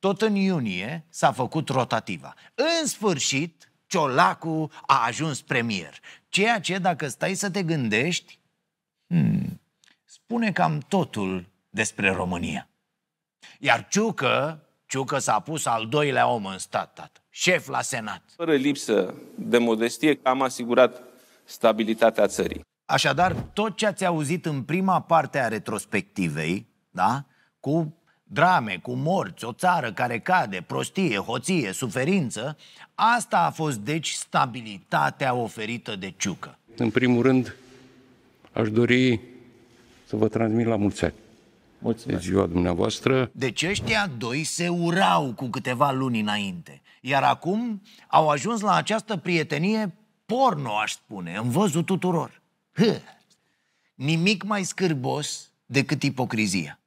tot în iunie s-a făcut rotativa. În sfârșit, Ciolacu a ajuns premier. Ceea ce, dacă stai să te gândești, hmm, spune cam totul despre România. Iar Ciucă, Ciucă s-a pus al doilea om în stat, tată, șef la Senat. Fără lipsă de modestie, am asigurat stabilitatea țării. Așadar, tot ce ați auzit în prima parte a retrospectivei, da? cu drame cu morți, o țară care cade, prostie, hoție, suferință, asta a fost deci stabilitatea oferită de Ciucă. În primul rând, aș dori să vă transmit la mulți ani. Mulțumesc. De ziua dumneavoastră. Deci ăștia doi se urau cu câteva luni înainte. Iar acum au ajuns la această prietenie porno, aș spune, în văzul tuturor. Hă! Nimic mai scârbos decât ipocrizia.